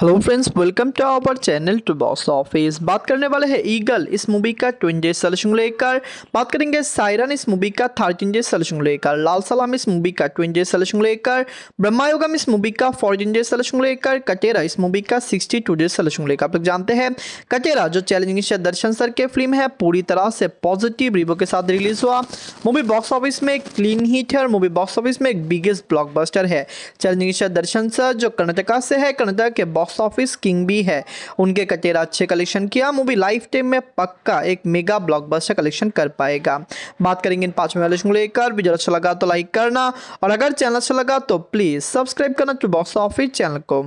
hello friends welcome to our channel to box office बात करने वाले हैं ईगल इस मूवी का ट्वेंटी डे सलेक्शन लेकर बात करेंगे सायरन इस मूवी का थर्टीन डे सलेक्शन लेकर लाल सलाम इस मूवी का ट्वेंटी डे सलेक्शन लेकर ब्रह्मायोगम इस मूवी का फोर्टीन डे सलेक्शन लेकर कटेरा इस मूवी का सिक्सटी टू डे सलेक्शन लेकर आप लोग जानते हैं कटेरा जो चैलेंजिंग से दर्शन सर के फिल्म है पूरी तरह से पॉजिटिव रिव्यू के साथ रिलीज हुआ मूवी बॉक्स ऑफिस में क्लीन हिट है और मूवी बॉक्स ऑफिस में एक बिगेस्ट ब्लॉक है चैलेंजिंग से दर्शन सर जो कर्नाटका से है कर्नाटक के बॉक्स ऑफिस किंग भी है उनके कटेरा अच्छे कलेक्शन किया मूवी लाइफ टाइम में पक्का एक मेगा ब्लॉकबस्टर कलेक्शन कर पाएगा बात करेंगे इन पाँच में को लेकर वीडियो अच्छा लगा तो लाइक करना और अगर चैनल अच्छा लगा तो प्लीज़ सब्सक्राइब करना टू बॉक्स ऑफिस चैनल को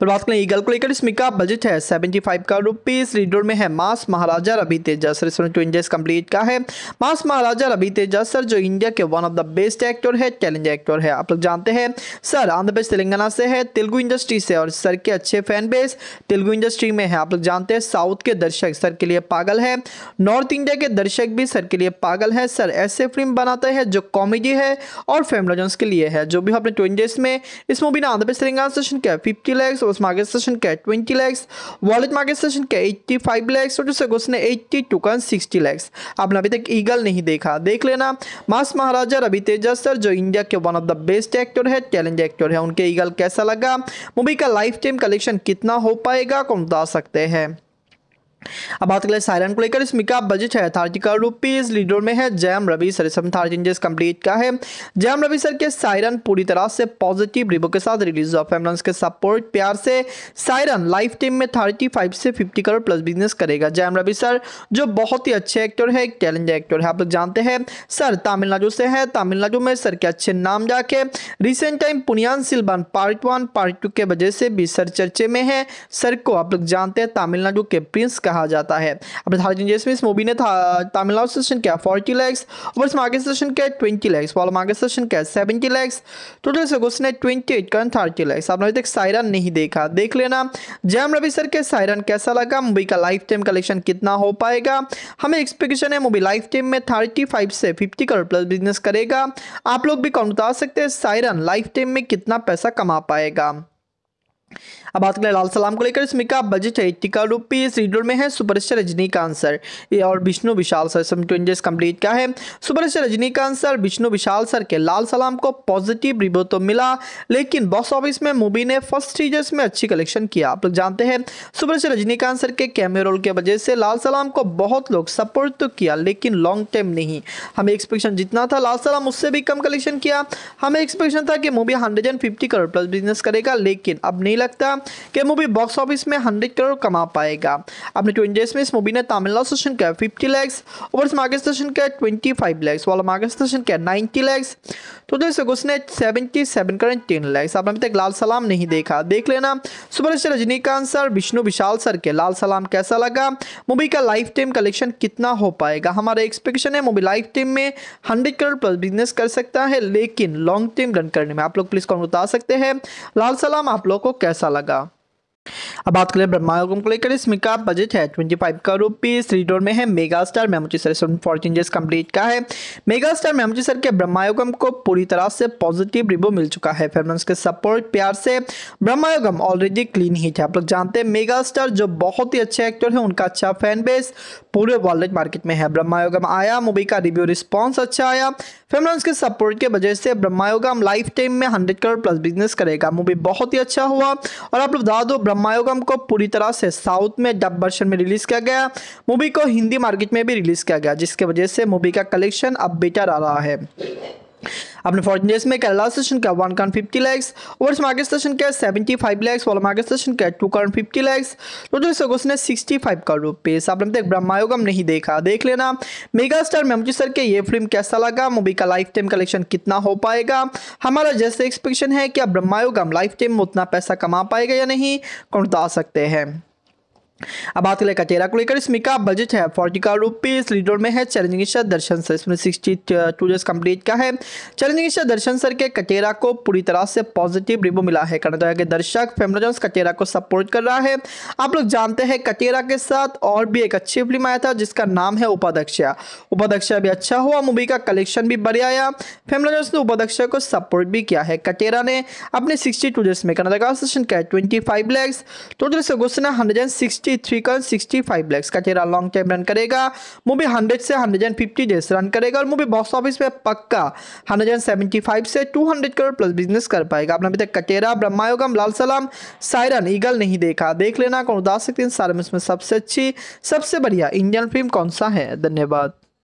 पर बात करें ईगल को लेकर इसमें का बजट है 75 का रुपीज रीडोर में है मास महाराजा रवि तेजा सर इसमें टू इंडिया कंप्लीट का है मास महाराजा रवि तेजा सर जो इंडिया के one of the best actor है चैलेंज एक्टर है आप लोग जानते हैं सर आंध्र प्रदेश तेलंगाना से है तेलुगु इंडस्ट्री से और सर के अच्छे फैन बेस तेलुगु इंडस्ट्री में है आप लोग जानते हैं साउथ के दर्शक सर के लिए पागल है नॉर्थ इंडिया के दर्शक भी सर के लिए पागल है सर ऐसे फिल्म बनाते हैं जो कॉमेडी है और फैमिलोजन्स के लिए है जो भी अपने टू इंडिया में इस मूवी ने आंध्र प्रदेश तेलंगाना सेशन किया फिफ्टी 50 lakhs और उस मार्केट सेशन का 20 लाख्स वॉलेट मार्केट सेशन का 85 लाख्स और जिससे उसने 82 का 60 लाख्स आपने अभी तक ईगल नहीं देखा देख लेना मास महाराजा रवि तेजस सर जो इंडिया के one of the best actor है टैलेंट एक्टर है उनके ईगल कैसा लगा मूवी का लाइफ टाइम कलेक्शन कितना हो पाएगा कौन बता सकते हैं अब बात करें सायरन को लेकर इसमें का बजट है थर्टी करोड़ रुपीज लीडर में है जयम रवि सर इसमें अथॉरिटी चेंजेस कंप्लीट का है जयम रवि सर के सायरन पूरी तरह से पॉजिटिव रिव्यू के साथ रिलीज ऑफ एम्बुलेंस के सपोर्ट प्यार से सायरन लाइफ टाइम में थर्टी फाइव से फिफ्टी करोड़ प्लस बिजनेस करेगा जयम रवि सर जो बहुत ही अच्छे एक्टर है टैलेंट एक्टर है आप लोग जानते हैं सर तमिलनाडु से है तमिलनाडु में सर के अच्छे नाम जाके recent time Ponniyin Selvan part one part two के वजह से भी सर चर्चे में है सर को आप लोग जानते हैं तमिलनाडु के प्रिंस कहा जाता है अब इस मूवी ने तमिलनाडु सेशन क्या फोर्टी लैक्स और मार्केट सेशन क्या ट्वेंटी लैक्स वाला मार्केट सेशन क्या सेवेंटी लैक्स टोटल से उसने twenty eight crore thirty lakhs आपने अभी तक सायरन नहीं देखा देख लेना जैम रवि सर के सायरन कैसा लगा मूवी का लाइफ टाइम कलेक्शन कितना हो पाएगा हमें एक्सपेक्टेशन है मूवी लाइफ टाइम में थर्टी फाइव से फिफ्टी करोड़ प्लस बिजनेस करेगा आप लोग भी कौन बता सकते हैं सायरन लाइफ टाइम में कितना पैसा कमा पाएगा अब बात करें लाल सलाम को लेकर इसमें का बजट है एट्टी का रुपीज रीडोर में है सुपरस्टार रजनीकांत सर और Vishnu Vishal sir some changes complete का है superstar Rajinikanth sir Vishnu Vishal sir के लाल सलाम को पॉजिटिव रिव्यू तो मिला लेकिन बॉक्स ऑफिस में मूवी ने फर्स्ट टीजर्स में अच्छी कलेक्शन किया आप लोग जानते हैं सुपरस्टार रजनीकांत सर के कैमरे रोल की वजह से लाल सलाम को बहुत लोग सपोर्ट तो किया लेकिन लॉन्ग टर्म नहीं हमें एक्सपेक्टेशन जितना था लाल सलाम उससे भी कम कलेक्शन किया हमें एक्सपेक्टेशन था कि movie hundred crore plus business करेगा लेकिन अब नहीं नहीं लगता कि मूवी बॉक्स ऑफिस में हंड्रेड करोड़ कमा पाएगा अपने ट्वेंटी में इस मूवी ने तमिलनाडु सेशन का फिफ्टी लैक्स और इस मार्केट सेशन का ट्वेंटी फाइव लैक्स वाला मार्केट सेशन का नाइन्टी लैक्स तो दोस्तों उसने seventy seven current ten lakhs आपने अभी तक लाल सलाम नहीं देखा देख लेना super star Rajinikanth sir Vishnu Vishal sir के लाल सलाम कैसा लगा मूवी का लाइफ टाइम कलेक्शन कितना हो पाएगा हमारा एक्सपेक्टेशन है मूवी लाइफ टाइम में हंड्रेड करोड़ प्लस बिजनेस कर सकता है लेकिन लॉन्ग टाइम रन करने में आप लोग प्लीज़ कौन बता सकते हैं लाल सलाम आप लोग को कैसे कैसा लगा अब बात करें ब्रह्मागम को लेकर इसमें का बजट है ट्वेंटी फाइव का रुपीज थ्री डोर में है mega star Mammootty sir for changes complete का है मेगा स्टार मेमोची सर के ब्रह्मागम को पूरी तरह से पॉजिटिव रिव्यू मिल चुका है फिर उसके सपोर्ट प्यार से ब्रह्मागम ऑलरेडी क्लीन ही है आप लोग जानते हैं मेगा स्टार जो बहुत ही अच्छे एक्टर है उनका अच्छा फैन बेस पूरे वर्ल्ड मार्केट में है ब्रह्मायोगम आया मूवी का रिव्यू रिस्पॉन्स अच्छा आया फैमरस के सपोर्ट के वजह से ब्रह्मायोगम लाइफ टाइम में हंड्रेड करोड़ प्लस बिजनेस करेगा मूवी बहुत ही अच्छा हुआ और आप लोग बता दो हमायोगम को पूरी तरह से साउथ में डब वर्षन में रिलीज़ किया गया मूवी को हिंदी मार्केट में भी रिलीज़ किया गया जिसके वजह से मूवी का कलेक्शन अब बेटर आ रहा है आपने फॉर्चुन में केरला स्टेशन का वन कॉन फिफ्टी लैक्स इस मार्केट स्टेशन का सेवेंटी फाइव लैक्स वाला मार्केट स्टेशन का two crore fifty lakhs total इसका क्वेश्चन है सिक्सटी फाइव करोड़ रुपीस आपने तक ब्रह्मायोगम नहीं देखा देख लेना मेगा स्टार मेमजी सर के ये फिल्म कैसा लगा मूवी का लाइफ टाइम कलेक्शन कितना हो पाएगा हमारा जैसे एक्सपेक्टेशन है कि क्या ब्रह्मायोगम लाइफ टाइम में उतना पैसा कमा पाएगा या नहीं कौन बता सकते हैं अब बात करें कटेरा को लेकर इसमें का बजट है फोर्टी का रुपीज लीडर में है चैलेंजिंग सर दर्शन सर इसमें सिक्सटी टू डेज कंप्लीट का है चैलेंजिंग सर दर्शन सर के कटेरा को पूरी तरह से पॉजिटिव रिव्यू मिला है कर्नाटक के दर्शक फेमराजन्स कटेरा को सपोर्ट कर रहा है आप लोग जानते हैं कटेरा के साथ और भी एक अच्छी फिल्म आया था जिसका नाम है उपाध्यक्षा उपाध्यक्षा भी अच्छा हुआ मूवी का कलेक्शन भी बढ़िया आया फेमराजन्स ने उपाध्यक्ष को सपोर्ट भी किया है कटेरा ने अपने सिक्सटी टू डेज में कर्नाटक का ट्वेंटी फाइव लैक्स टोटल से घोषणा हंड्रेड का लॉन्ग टाइम रन करेगा मूवी 100 से 150 डेज रन करेगा और मूवी बॉक्स ऑफिस में पक्का 175 से 200 करोड़ प्लस बिजनेस कर पाएगा आपने अभी तक कचेरा ब्रह्मायोगम लाल सलाम सायरन ईगल नहीं देखा देख लेना कौन उदास सकते सारे में सबसे अच्छी सबसे बढ़िया इंडियन फिल्म कौन सा है धन्यवाद